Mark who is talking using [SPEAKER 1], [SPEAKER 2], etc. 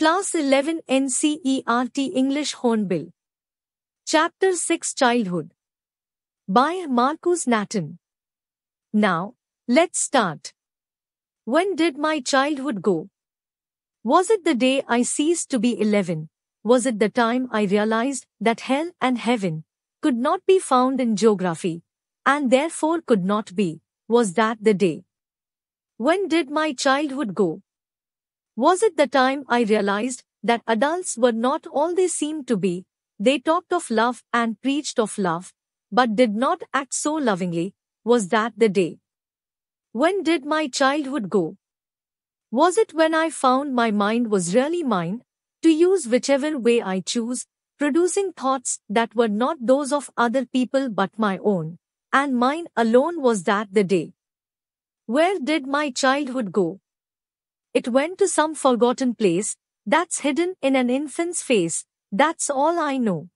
[SPEAKER 1] Class 11 NCERT English Hornbill. Chapter 6 Childhood. By Marcus Natten. Now, let's start. When did my childhood go? Was it the day I ceased to be 11? Was it the time I realized that hell and heaven could not be found in geography and therefore could not be? Was that the day? When did my childhood go? Was it the time I realized that adults were not all they seemed to be? They talked of love and preached of love, but did not act so lovingly. Was that the day? When did my childhood go? Was it when I found my mind was really mine, to use whichever way I choose, producing thoughts that were not those of other people but my own, and mine alone was that the day? Where did my childhood go? It went to some forgotten place, that's hidden in an infant's face, that's all I know.